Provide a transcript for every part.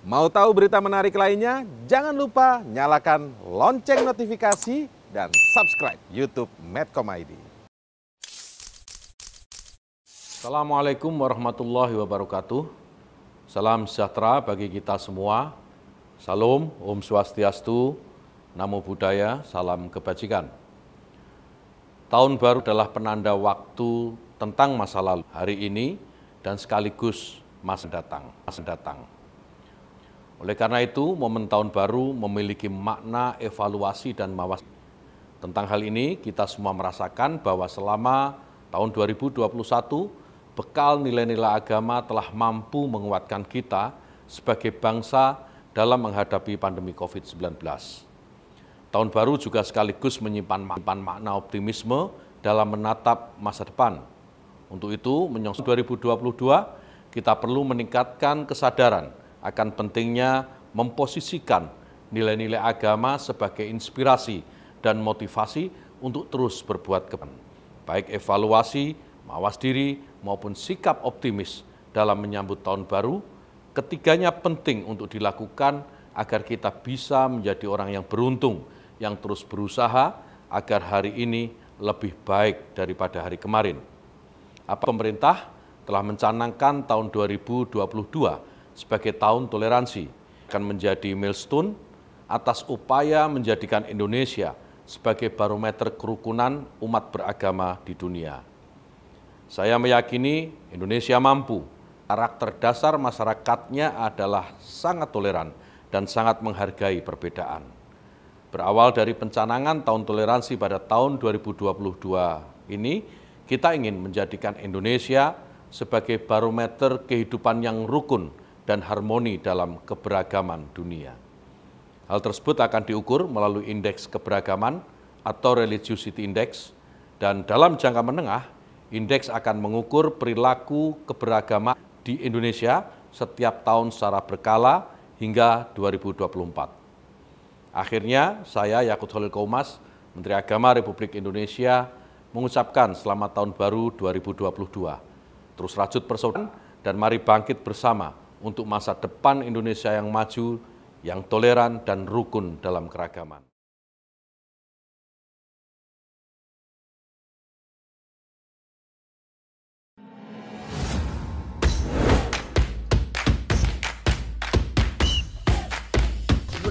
Mau tahu berita menarik lainnya? Jangan lupa nyalakan lonceng notifikasi dan subscribe YouTube Medcom ID. Assalamualaikum warahmatullahi wabarakatuh. Salam sejahtera bagi kita semua. Salam, Om Swastiastu, Namo Buddhaya, salam kebajikan. Tahun baru adalah penanda waktu tentang masa lalu hari ini dan sekaligus masa datang, masa datang. Oleh karena itu, momen tahun baru memiliki makna evaluasi dan mawas. Tentang hal ini, kita semua merasakan bahwa selama tahun 2021, bekal nilai-nilai agama telah mampu menguatkan kita sebagai bangsa dalam menghadapi pandemi COVID-19. Tahun baru juga sekaligus menyimpan makna optimisme dalam menatap masa depan. Untuk itu, menyongsong 2022, kita perlu meningkatkan kesadaran akan pentingnya memposisikan nilai-nilai agama sebagai inspirasi dan motivasi untuk terus berbuat kebaikan. Baik evaluasi, mawas diri, maupun sikap optimis dalam menyambut tahun baru, ketiganya penting untuk dilakukan agar kita bisa menjadi orang yang beruntung, yang terus berusaha agar hari ini lebih baik daripada hari kemarin. Apa pemerintah telah mencanangkan tahun 2022 sebagai tahun toleransi akan menjadi milestone atas upaya menjadikan Indonesia sebagai barometer kerukunan umat beragama di dunia. Saya meyakini Indonesia mampu. Karakter dasar masyarakatnya adalah sangat toleran dan sangat menghargai perbedaan. Berawal dari pencanangan tahun toleransi pada tahun 2022 ini, kita ingin menjadikan Indonesia sebagai barometer kehidupan yang rukun dan harmoni dalam keberagaman dunia. Hal tersebut akan diukur melalui indeks keberagaman atau religiosity index dan dalam jangka menengah indeks akan mengukur perilaku keberagaman di Indonesia setiap tahun secara berkala hingga 2024. Akhirnya, saya Yakut Holil Komas, Menteri Agama Republik Indonesia, mengucapkan selamat tahun baru 2022. Terus rajut persaudaraan dan mari bangkit bersama untuk masa depan Indonesia yang maju, yang toleran dan rukun dalam keragaman.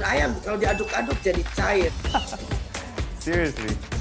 ayam kalau diaduk-aduk jadi cair. Seriously.